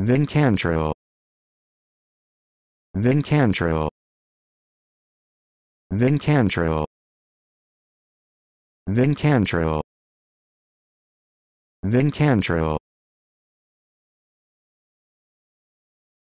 Vincantrell Vincantrell Vincantrell Vincantrell Vincantrell